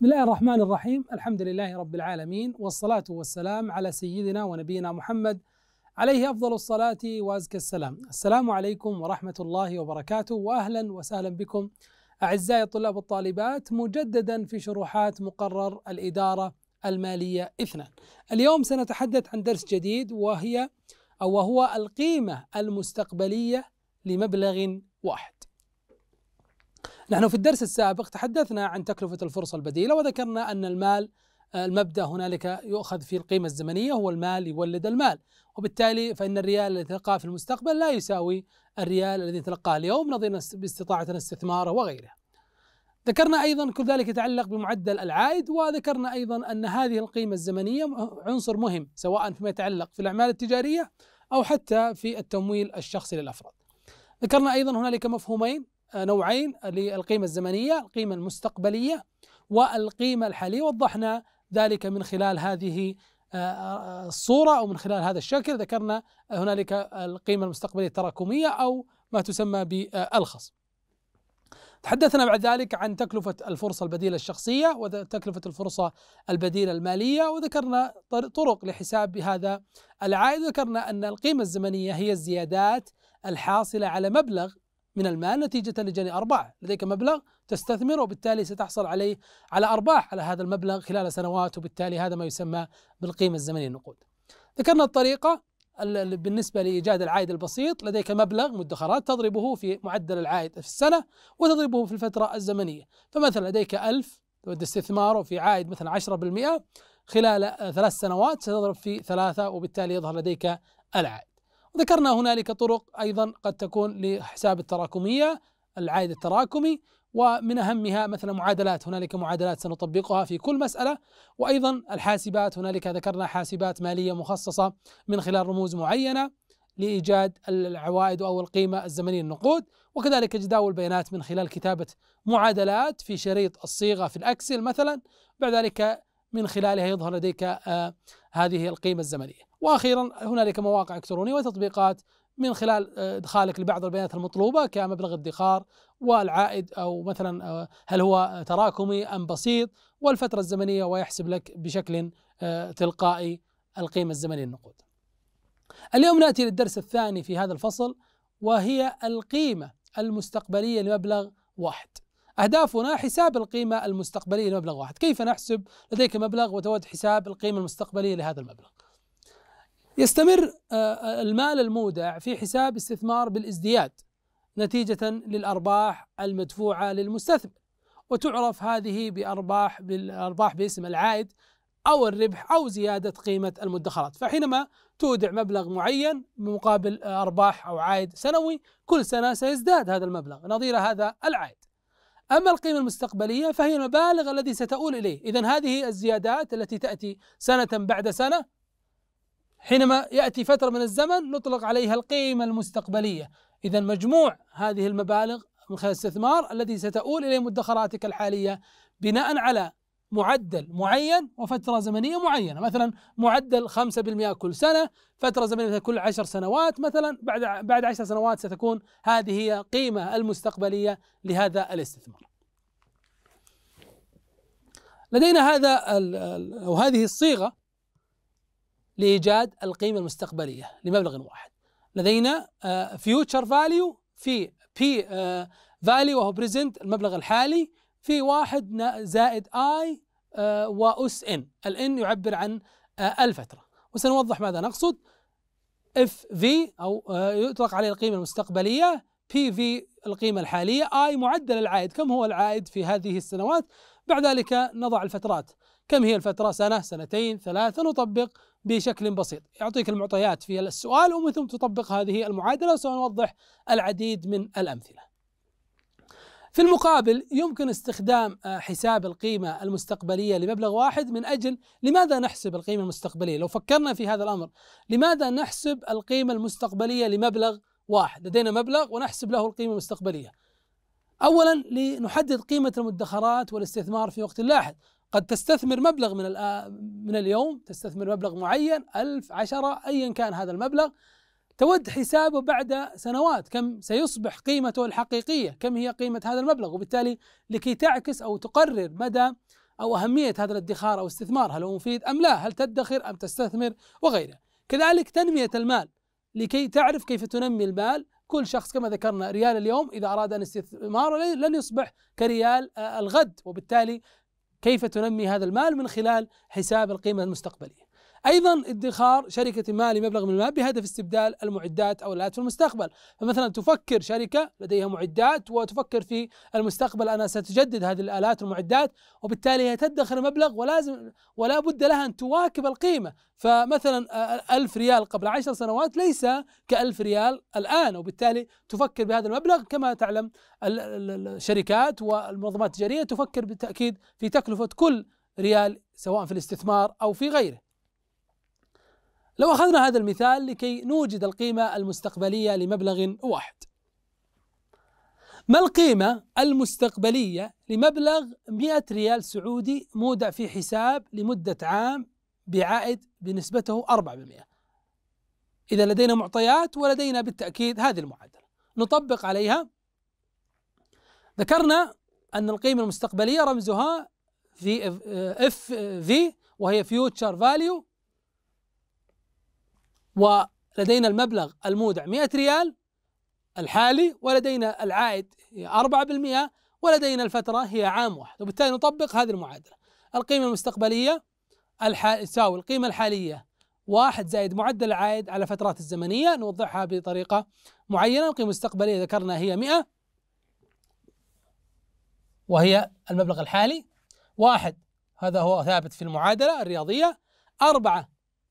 بسم الله الرحمن الرحيم الحمد لله رب العالمين والصلاة والسلام على سيدنا ونبينا محمد عليه أفضل الصلاة وأزكى السلام السلام عليكم ورحمة الله وبركاته وأهلا وسهلا بكم أعزائي الطلاب والطالبات مجددا في شروحات مقرر الإدارة المالية اثنان اليوم سنتحدث عن درس جديد وهي أو وهو القيمة المستقبلية لمبلغ واحد نحن في الدرس السابق تحدثنا عن تكلفة الفرصة البديلة وذكرنا أن المال آه، المبدأ هنالك يؤخذ في القيمة الزمنية هو المال يولد المال وبالتالي فإن الريال الذي تلقاه في المستقبل لا يساوي الريال الذي تلقاه اليوم نظرا باستطاعتنا استثماره وغيره ذكرنا أيضا كل ذلك يتعلق بمعدل العائد وذكرنا أيضا أن هذه القيمة الزمنية عنصر مهم سواء فيما يتعلق في الأعمال التجارية أو حتى في التمويل الشخصي للأفراد ذكرنا أيضا هنالك مفهومين آه، نوعين للقيمة الزمنية القيمة المستقبلية والقيمة الحالية وضحنا ذلك من خلال هذه آه، آه، الصورة أو من خلال هذا الشكل ذكرنا هنالك القيمة المستقبلية التراكمية أو ما تسمى بالخص تحدثنا بعد ذلك عن تكلفة الفرصة البديلة الشخصية وتكلفة الفرصة البديلة المالية وذكرنا طرق لحساب هذا العائد وذكرنا أن القيمة الزمنية هي الزيادات الحاصلة على مبلغ من المال نتيجة لجني أرباح لديك مبلغ تستثمر وبالتالي ستحصل عليه على أرباح على هذا المبلغ خلال سنوات وبالتالي هذا ما يسمى بالقيمة الزمنية للنقود ذكرنا الطريقة بالنسبة لإيجاد العائد البسيط لديك مبلغ مدخرات تضربه في معدل العائد في السنة وتضربه في الفترة الزمنية فمثلا لديك ألف تود استثماره في عائد مثلا 10% خلال ثلاث سنوات ستضرب في ثلاثة وبالتالي يظهر لديك العائد ذكرنا هنالك طرق أيضا قد تكون لحساب التراكمية العائد التراكمي ومن أهمها مثلا معادلات هنالك معادلات سنطبقها في كل مسألة وأيضا الحاسبات هنالك ذكرنا حاسبات مالية مخصصة من خلال رموز معينة لإيجاد العوائد أو القيمة الزمنية للنقود وكذلك جداول البيانات من خلال كتابة معادلات في شريط الصيغة في الأكسل مثلا بعد ذلك من خلالها يظهر لديك آه، هذه القيمة الزمنية واخيرا هنالك مواقع الكترونيه وتطبيقات من خلال آه، ادخالك لبعض البيانات المطلوبه كمبلغ الادخار والعائد او مثلا آه، هل هو تراكمي ام بسيط والفتره الزمنيه ويحسب لك بشكل آه، تلقائي القيمه الزمنيه للنقود. اليوم ناتي للدرس الثاني في هذا الفصل وهي القيمه المستقبليه لمبلغ واحد. أهدافنا حساب القيمة المستقبلية لمبلغ واحد كيف نحسب لديك مبلغ وتود حساب القيمة المستقبلية لهذا المبلغ يستمر آه، آه، المال المودع في حساب استثمار بالازدياد نتيجة للأرباح المدفوعة للمستثمر وتعرف هذه بأرباح بالأرباح باسم العائد أو الربح أو زيادة قيمة المدخرات فحينما تودع مبلغ معين مقابل آه، أرباح أو عائد سنوي كل سنة سيزداد هذا المبلغ نظير هذا العائد أما القيمة المستقبلية فهي المبالغ الذي ستؤول إليه إذا هذه الزيادات التي تأتي سنة بعد سنة حينما يأتي فترة من الزمن نطلق عليها القيمة المستقبلية إذا مجموع هذه المبالغ من خلال الاستثمار التي ستؤول إليه مدخراتك الحالية بناء على معدل معين وفترة زمنية معينة مثلا معدل 5% كل سنة فترة زمنية كل 10 سنوات مثلا بعد بعد 10 سنوات ستكون هذه هي قيمة المستقبلية لهذا الاستثمار لدينا هذا أو هذه الصيغة لإيجاد القيمة المستقبلية لمبلغ واحد لدينا فيوتشر آه، فاليو في بي فاليو آه، وهو بريزنت المبلغ الحالي في واحد زائد اي آه، واس ان الان يعبر عن الفترة وسنوضح ماذا نقصد اف في او يطلق عليه القيمة المستقبلية بي في القيمة الحالية اي معدل العائد كم هو العائد في هذه السنوات بعد ذلك نضع الفترات كم هي الفترة سنة سنتين ثلاثة نطبق بشكل بسيط يعطيك المعطيات في السؤال ومن ثم تطبق هذه المعادلة وسنوضح العديد من الأمثلة في المقابل يمكن استخدام آه، حساب القيمة المستقبلية لمبلغ واحد من أجل لماذا نحسب القيمة المستقبلية لو فكرنا في هذا الأمر لماذا نحسب القيمة المستقبلية لمبلغ واحد لدينا مبلغ ونحسب له القيمة المستقبلية أولا لنحدد قيمة المدخرات والاستثمار في وقت لاحق قد تستثمر مبلغ من آه، من اليوم تستثمر مبلغ معين ألف عشرة أيا كان هذا المبلغ تود حسابه بعد سنوات كم سيصبح قيمته الحقيقية كم هي قيمة هذا المبلغ وبالتالي لكي تعكس أو تقرر مدى أو أهمية هذا الادخار أو استثمار هل هو مفيد أم لا هل تدخر أم تستثمر وغيره كذلك تنمية المال لكي تعرف كيف تنمي المال كل شخص كما ذكرنا ريال اليوم إذا أراد أن استثماره لن يصبح كريال آه، الغد وبالتالي كيف تنمي هذا المال من خلال حساب القيمة المستقبلية ايضا ادخار شركه ما لمبلغ من المال بهدف استبدال المعدات او الالات في المستقبل فمثلا تفكر شركه لديها معدات وتفكر في المستقبل انا ستجدد هذه الالات والمعدات وبالتالي هي تدخر مبلغ ولازم ولا بد لها ان تواكب القيمه فمثلا آه، ألف ريال قبل عشر سنوات ليس كألف ريال الآن وبالتالي تفكر بهذا المبلغ كما تعلم الشركات والمنظمات التجارية تفكر بالتأكيد في تكلفة كل ريال سواء في الاستثمار أو في غيره لو أخذنا هذا المثال لكي نوجد القيمة المستقبلية لمبلغ واحد ما القيمة المستقبلية لمبلغ 100 ريال سعودي مودع في حساب لمدة عام بعائد بنسبته 4% إذا لدينا معطيات ولدينا بالتأكيد هذه المعادلة نطبق عليها ذكرنا أن القيمة المستقبلية رمزها في اف آه، في وهي فيوتشر فاليو ولدينا المبلغ المودع 100 ريال الحالي ولدينا العائد هي 4% ولدينا الفترة هي عام واحد وبالتالي نطبق هذه المعادلة القيمة المستقبلية تساوي القيمة الحالية واحد زائد معدل العائد على فترات الزمنية نوضحها بطريقة معينة القيمة المستقبلية ذكرنا هي 100 وهي المبلغ الحالي واحد هذا هو ثابت في المعادلة الرياضية أربعة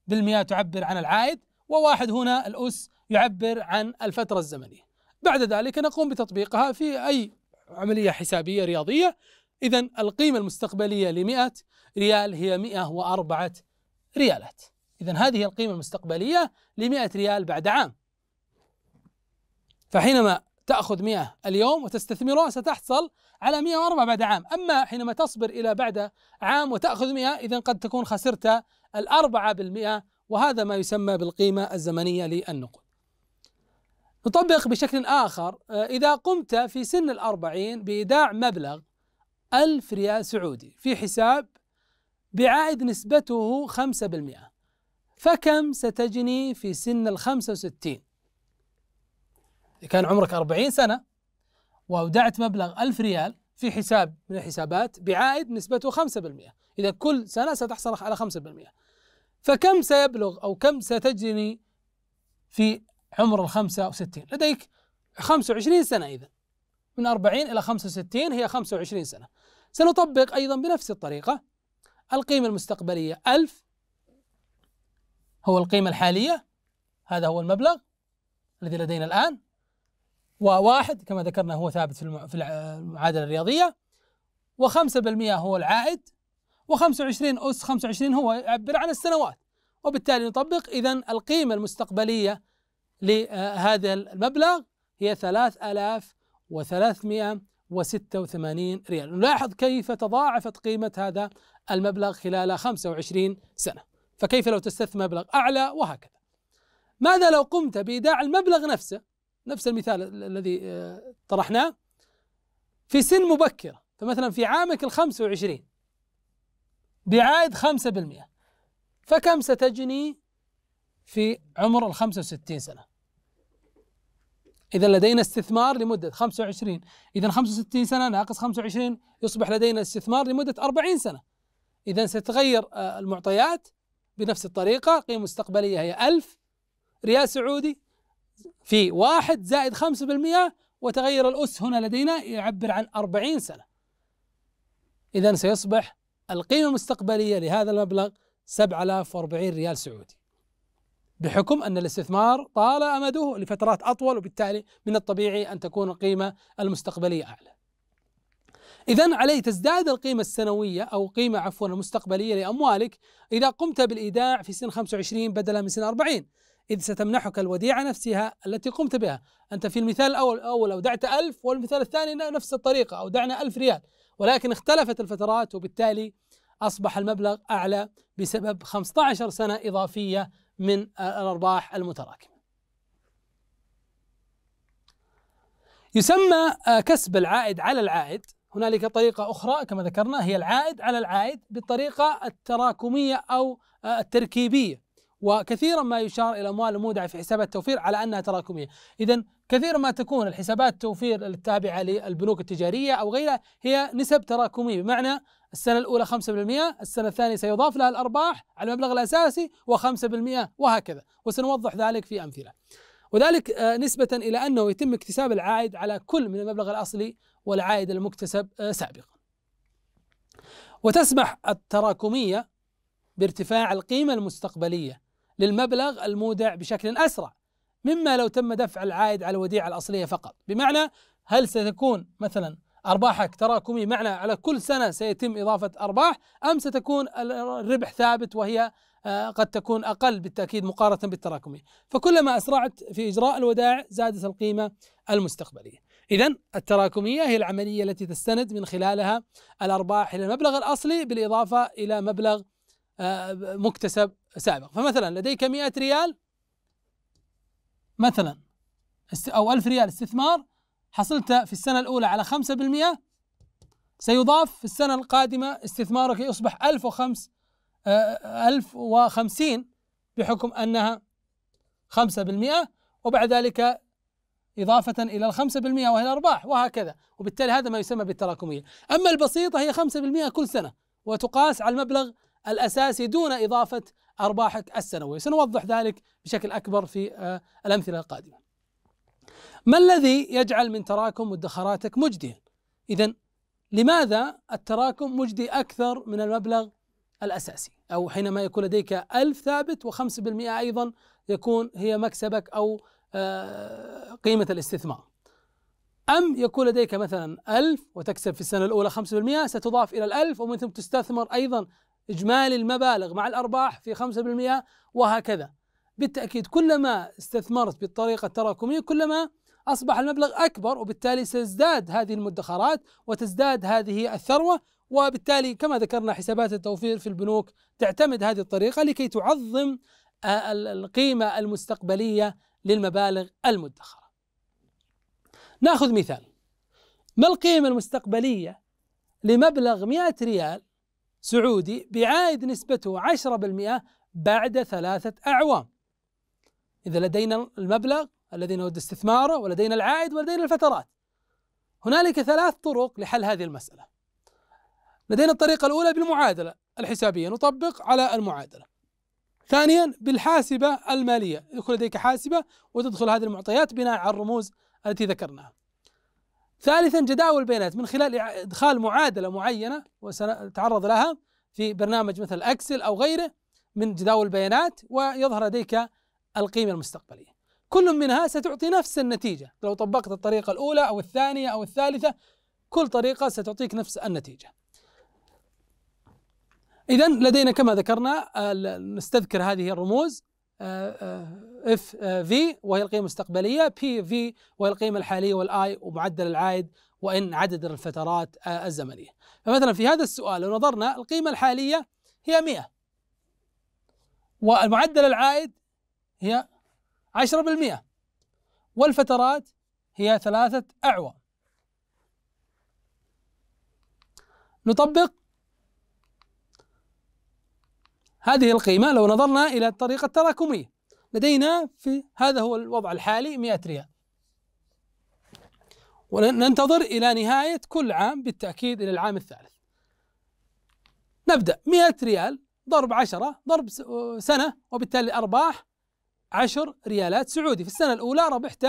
بالمئة تعبر عن العائد وواحد هنا الأس يعبر عن الفترة الزمنية بعد ذلك نقوم بتطبيقها في أي عملية حسابية رياضية إذا القيمة المستقبلية لمئة ريال هي 104 ريالات إذا هذه القيمة المستقبلية لمئة 100 ريال بعد عام فحينما تأخذ 100 اليوم وتستثمرها ستحصل على 104 بعد عام أما حينما تصبر إلى بعد عام وتأخذ 100 إذا قد تكون خسرت الأربعة بالمئة وهذا ما يسمى بالقيمة الزمنية للنقود نطبق بشكل آخر آه، إذا قمت في سن الأربعين بإيداع مبلغ ألف ريال سعودي في حساب بعائد نسبته خمسة بالمئة فكم ستجني في سن الخمسة وستين إذا كان عمرك أربعين سنة وأودعت مبلغ ألف ريال في حساب من الحسابات بعائد نسبته خمسة بالمئة إذا كل سنة ستحصل على خمسة بالمئة فكم سيبلغ أو كم ستجني في عمر الخمسة وستين لديك خمسة وعشرين سنة إذا من أربعين إلى خمسة وستين هي خمسة وعشرين سنة سنطبق أيضا بنفس الطريقة القيمة المستقبلية ألف هو القيمة الحالية هذا هو المبلغ الذي لدينا الآن وواحد كما ذكرنا هو ثابت في المعادلة الرياضية وخمسة بالمئة هو العائد و25 أس 25 هو يعبر عن السنوات وبالتالي نطبق إذا القيمة المستقبلية لهذا المبلغ هي 3386 ريال نلاحظ كيف تضاعفت قيمة هذا المبلغ خلال 25 سنة فكيف لو تستثمر مبلغ أعلى وهكذا ماذا لو قمت بإيداع المبلغ نفسه نفس المثال الذي آه، طرحناه في سن مبكرة فمثلا في عامك الخمس وعشرين بعائد 5% فكم ستجني في عمر ال 65 سنة إذا لدينا استثمار لمدة 25 إذا 65 سنة ناقص 25 يصبح لدينا استثمار لمدة 40 سنة إذا ستتغير آه، المعطيات بنفس الطريقة قيمة مستقبلية هي 1000 ريال سعودي في 1 زائد 5% وتغير الأس هنا لدينا يعبر عن 40 سنة إذا سيصبح القيمة المستقبلية لهذا المبلغ 7040 ريال سعودي بحكم أن الاستثمار طال أمده لفترات أطول وبالتالي من الطبيعي أن تكون القيمة المستقبلية أعلى إذا عليه تزداد القيمة السنوية أو قيمة عفوا المستقبلية لأموالك إذا قمت بالإيداع في سن 25 بدلا من سن 40 إذ ستمنحك الوديعة نفسها التي قمت بها أنت في المثال الأول أو أودعت ألف والمثال الثاني نفس الطريقة أودعنا ألف ريال ولكن اختلفت الفترات وبالتالي أصبح المبلغ أعلى بسبب 15 سنة إضافية من الأرباح المتراكمة يسمى كسب العائد على العائد هنالك طريقة أخرى كما ذكرنا هي العائد على العائد بالطريقة التراكمية أو التركيبية وكثيرا ما يشار إلى أموال المودعة في حسابات التوفير على أنها تراكمية إذا كثير ما تكون الحسابات توفير التابعة للبنوك التجارية أو غيرها هي نسب تراكمية بمعنى السنة الأولى 5% السنة الثانية سيضاف لها الأرباح على المبلغ الأساسي و5% وهكذا وسنوضح ذلك في أمثلة وذلك آه، نسبة إلى أنه يتم اكتساب العائد على كل من المبلغ الأصلي والعائد المكتسب آه، سابقا وتسمح التراكمية بارتفاع القيمة المستقبلية للمبلغ المودع بشكل أسرع مما لو تم دفع العائد على الوديعة الأصلية فقط بمعنى هل ستكون مثلا أرباحك تراكمي معنى على كل سنة سيتم إضافة أرباح أم ستكون الربح ثابت وهي آه، قد تكون أقل بالتأكيد مقارنة بالتراكمي فكلما أسرعت في إجراء الودائع زادت القيمة المستقبلية إذا التراكمية هي العملية التي تستند من خلالها الأرباح إلى المبلغ الأصلي بالإضافة إلى مبلغ آه، مكتسب سابق فمثلا لديك 100 ريال مثلا أو ألف ريال استثمار حصلت في السنة الأولى على 5% سيضاف في السنة القادمة استثمارك يصبح 1005 آه، وخمسين بحكم أنها 5% وبعد ذلك إضافة إلى الخمسة بالمئة وهي الأرباح وهكذا وبالتالي هذا ما يسمى بالتراكمية أما البسيطة هي خمسة بالمئة كل سنة وتقاس على المبلغ الأساسي دون إضافة أرباحك السنوية سنوضح ذلك بشكل أكبر في آه، الأمثلة القادمة ما الذي يجعل من تراكم مدخراتك مجديا إذا لماذا التراكم مجدي أكثر من المبلغ الأساسي أو حينما يكون لديك ألف ثابت و5% أيضا يكون هي مكسبك أو آه، قيمة الاستثمار أم يكون لديك مثلا ألف وتكسب في السنة الأولى 5% ستضاف إلى الألف ومن ثم تستثمر أيضا إجمالي المبالغ مع الأرباح في 5% وهكذا بالتأكيد كلما استثمرت بالطريقة التراكمية كلما أصبح المبلغ أكبر وبالتالي سيزداد هذه المدخرات وتزداد هذه الثروة وبالتالي كما ذكرنا حسابات التوفير في البنوك تعتمد هذه الطريقة لكي تعظم آه، القيمة المستقبلية للمبالغ المدخرة ناخذ مثال ما القيمة المستقبلية لمبلغ 100 ريال سعودي بعائد نسبته 10% بعد ثلاثة أعوام إذا لدينا المبلغ الذي نود استثماره ولدينا العائد ولدينا الفترات هنالك ثلاث طرق لحل هذه المسألة لدينا الطريقة الأولى بالمعادلة الحسابية نطبق على المعادلة ثانيا بالحاسبة المالية يكون لديك حاسبة وتدخل هذه المعطيات بناء على الرموز التي ذكرناها ثالثا جداول البيانات من خلال ادخال معادله معينه وسنتعرض لها في برنامج مثل اكسل او غيره من جداول البيانات ويظهر لديك القيمه المستقبليه. كل منها ستعطي نفس النتيجه لو طبقت الطريقه الاولى او الثانيه او الثالثه كل طريقه ستعطيك نفس النتيجه. اذا لدينا كما ذكرنا نستذكر هذه الرموز اف آه، في آه، آه، وهي القيمه المستقبليه بي في وهي القيمه الحاليه والاي ومعدل العائد وان عدد الفترات الزمنيه فمثلا في هذا السؤال لو نظرنا القيمه الحاليه هي 100 والمعدل العائد هي 10% والفترات هي ثلاثة أعوام نطبق هذه القيمة لو نظرنا إلى الطريقة التراكمية لدينا في هذا هو الوضع الحالي 100 ريال وننتظر إلى نهاية كل عام بالتأكيد إلى العام الثالث نبدأ 100 ريال ضرب 10 ضرب سنة وبالتالي أرباح 10 ريالات سعودي في السنة الأولى ربحت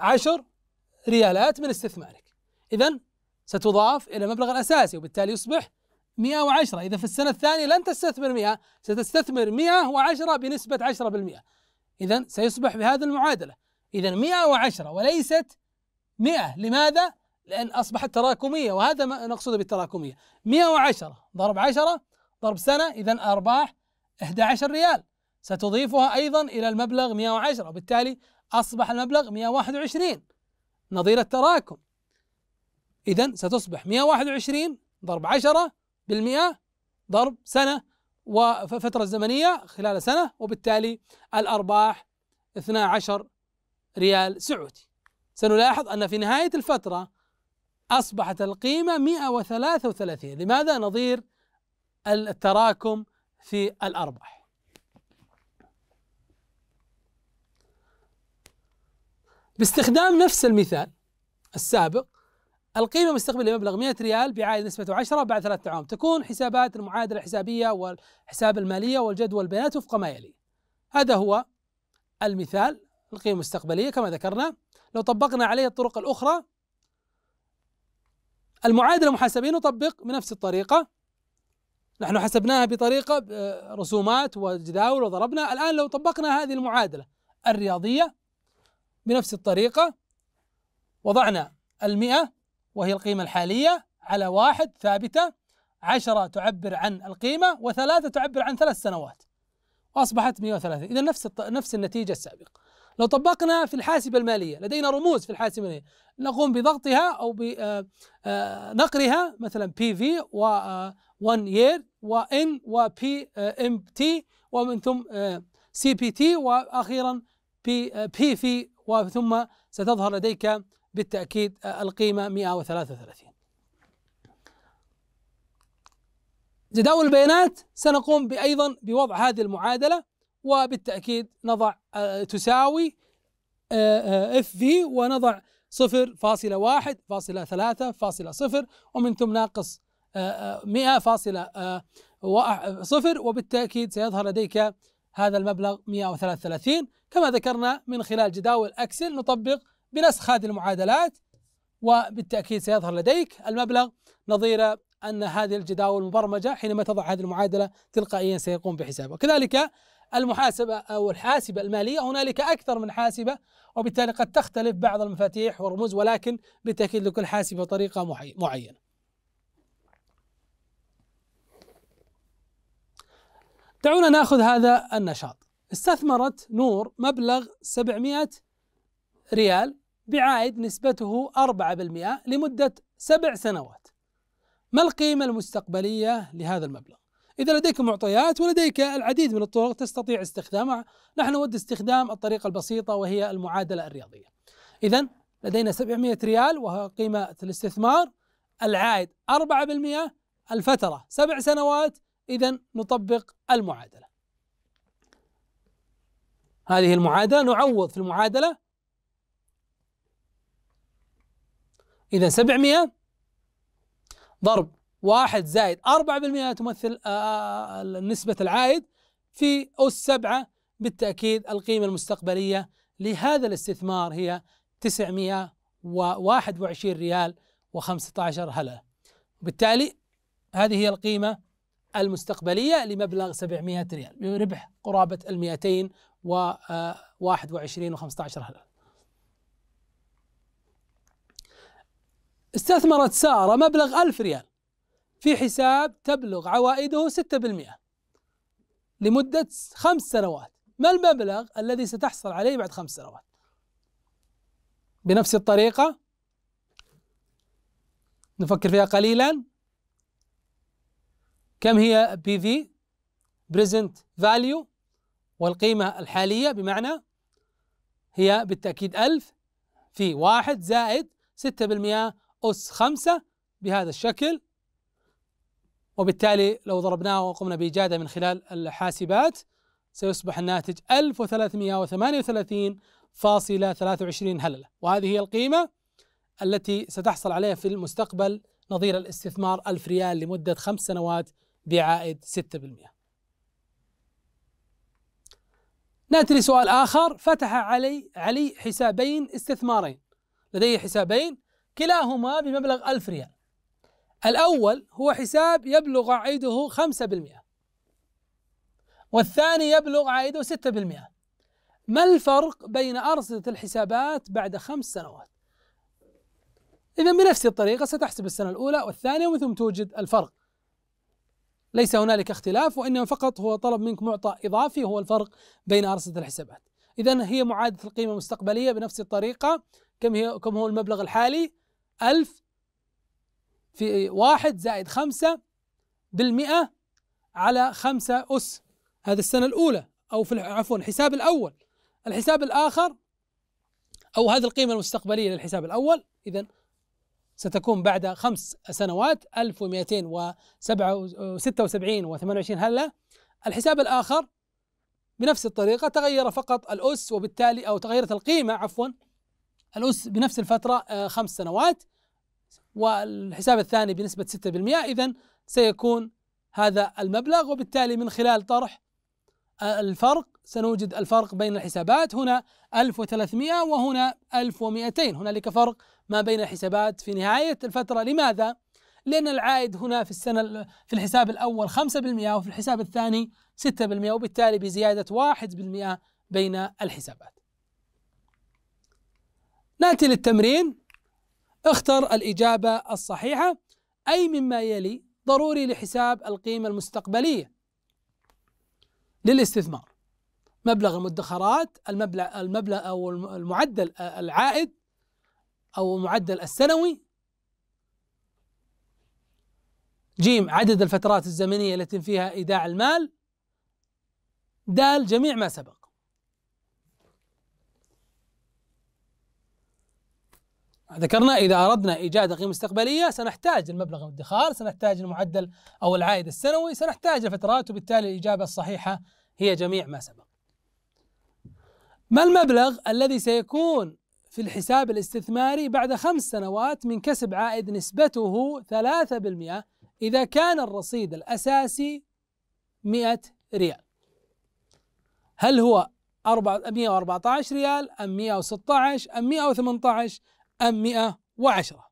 10 ريالات من استثمارك إذا ستضاف إلى المبلغ الأساسي وبالتالي يصبح 110 إذا في السنة الثانية لن تستثمر 100 ستستثمر 110 بنسبة 10% إذا سيصبح بهذه المعادلة إذا 110 وليست 100 لماذا؟ لأن أصبحت تراكمية وهذا ما نقصد بالتراكمية 110 ضرب 10 ضرب سنة إذا أرباح 11 ريال ستضيفها أيضا إلى المبلغ 110 وبالتالي أصبح المبلغ 121 نظير التراكم إذا ستصبح 121 ضرب 10 بالمئة ضرب سنة وفترة زمنية خلال سنة وبالتالي الأرباح 12 ريال سعودي سنلاحظ أن في نهاية الفترة أصبحت القيمة 133 لماذا نظير التراكم في الأرباح باستخدام نفس المثال السابق القيمة مستقبلة لمبلغ 100 ريال بعائد نسبته 10 بعد ثلاثة أعوام تكون حسابات المعادلة الحسابية والحساب المالية والجدول البيانات وفق ما يلي هذا هو المثال القيمة المستقبلية كما ذكرنا لو طبقنا عليه الطرق الأخرى المعادلة المحاسبية نطبق بنفس الطريقة نحن حسبناها بطريقة آه، رسومات وجداول وضربنا الآن لو طبقنا هذه المعادلة الرياضية بنفس الطريقة وضعنا المئة وهي القيمة الحالية على واحد ثابتة عشرة تعبر عن القيمة وثلاثة تعبر عن ثلاث سنوات وأصبحت 130 إذا نفس نفس النتيجة السابقة لو طبقنا في الحاسبة المالية لدينا رموز في الحاسبة المالية نقوم بضغطها أو بنقرها آه، آه، مثلا بي في و 1 آه، يير و N و بي ام تي ومن ثم سي بي تي وأخيرا بي في وثم ستظهر لديك بالتأكيد القيمة 133 جداول البيانات سنقوم أيضا بوضع هذه المعادلة وبالتأكيد نضع تساوي اف في ونضع صفر فاصلة واحد فاصلة ثلاثة فاصلة صفر ومن ثم ناقص مئة فاصلة صفر وبالتأكيد سيظهر لديك هذا المبلغ 133 كما ذكرنا من خلال جداول أكسل نطبق بنسخ هذه المعادلات وبالتأكيد سيظهر لديك المبلغ نظير أن هذه الجداول المبرمجة حينما تضع هذه المعادلة تلقائيا سيقوم بحسابها وكذلك المحاسبة أو الحاسبة المالية هنالك أكثر من حاسبة وبالتالي قد تختلف بعض المفاتيح والرموز ولكن بالتأكيد لكل حاسبة طريقة معينة دعونا ناخذ هذا النشاط استثمرت نور مبلغ 700 ريال بعائد نسبته 4% لمدة سبع سنوات ما القيمة المستقبلية لهذا المبلغ؟ إذا لديك معطيات ولديك العديد من الطرق تستطيع استخدامها نحن نود استخدام الطريقة البسيطة وهي المعادلة الرياضية إذا لدينا 700 ريال وهو قيمة الاستثمار العائد 4% الفترة سبع سنوات إذا نطبق المعادلة هذه المعادلة نعوض في المعادلة إذا 700 ضرب 1 زائد 4% تمثل آه، آه، آه، نسبة العائد في أس 7 بالتأكيد القيمة المستقبلية لهذا الاستثمار هي 921 ريال و15 هلة بالتالي هذه هي القيمة المستقبلية لمبلغ 700 ريال بربح قرابة ال 221 و15 هلة استثمرت سارة مبلغ ألف ريال في حساب تبلغ عوائده 6% لمدة خمس سنوات ما المبلغ الذي ستحصل عليه بعد خمس سنوات بنفس الطريقة نفكر فيها قليلا كم هي بي في بريزنت فاليو والقيمة الحالية بمعنى هي بالتأكيد ألف في واحد زائد ستة بالمئة أس خمسة بهذا الشكل وبالتالي لو ضربناه وقمنا بإيجاده من خلال الحاسبات سيصبح الناتج 1338.23 هللة وهذه هي القيمة التي ستحصل عليها في المستقبل نظير الاستثمار 1000 ريال لمدة خمس سنوات بعائد 6% ناتي لسؤال آخر فتح علي علي حسابين استثمارين لدي حسابين كلاهما بمبلغ ألف ريال الأول هو حساب يبلغ عائده خمسة بالمئة والثاني يبلغ عائده ستة بالمئة ما الفرق بين أرصدة الحسابات بعد خمس سنوات إذا بنفس الطريقة ستحسب السنة الأولى والثانية ومن توجد الفرق ليس هنالك اختلاف وإنما فقط هو طلب منك معطى إضافي هو الفرق بين أرصدة الحسابات إذا هي معادلة القيمة المستقبلية بنفس الطريقة كم هي كم هو المبلغ الحالي ألف في واحد زائد خمسة بالمئة على خمسة أس هذا السنة الأولى أو في عفوا الحساب الأول الحساب الآخر أو هذه القيمة المستقبلية للحساب الأول إذا ستكون بعد خمس سنوات 1276 و 28 هلة الحساب الآخر بنفس الطريقة تغير فقط الأس وبالتالي أو تغيرت القيمة عفوا الأس بنفس الفترة آه، خمس سنوات والحساب الثاني بنسبة 6% إذا سيكون هذا المبلغ وبالتالي من خلال طرح آه، الفرق سنوجد الفرق بين الحسابات هنا 1300 وهنا 1200 هنالك فرق ما بين الحسابات في نهاية الفترة لماذا؟ لأن العائد هنا في السنة في الحساب الأول 5% وفي الحساب الثاني 6% وبالتالي بزيادة 1% بين الحسابات ناتي للتمرين اختر الإجابة الصحيحة أي مما يلي ضروري لحساب القيمة المستقبلية للاستثمار مبلغ المدخرات المبلغ المبلغ أو المعدل العائد أو المعدل السنوي جيم عدد الفترات الزمنية التي فيها إيداع المال دال جميع ما سبق ذكرنا إذا أردنا إيجاد قيمة مستقبليه سنحتاج المبلغ الادخار سنحتاج المعدل أو العائد السنوي سنحتاج الفترات وبالتالي الإجابة الصحيحة هي جميع ما سبق ما المبلغ الذي سيكون في الحساب الاستثماري بعد خمس سنوات من كسب عائد نسبته 3% إذا كان الرصيد الأساسي 100 ريال هل هو 114 ريال أم 116 أم 118 أم 110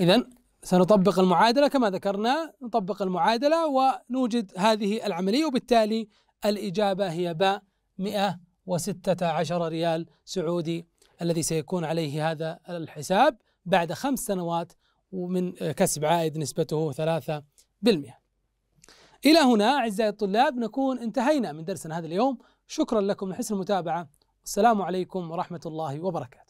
إذا سنطبق المعادلة كما ذكرنا نطبق المعادلة ونوجد هذه العملية وبالتالي الإجابة هي باء 116 ريال سعودي الذي سيكون عليه هذا الحساب بعد خمس سنوات ومن كسب عائد نسبته 3% إلى هنا أعزائي الطلاب نكون انتهينا من درسنا هذا اليوم شكرا لكم لحسن المتابعة والسلام عليكم ورحمة الله وبركاته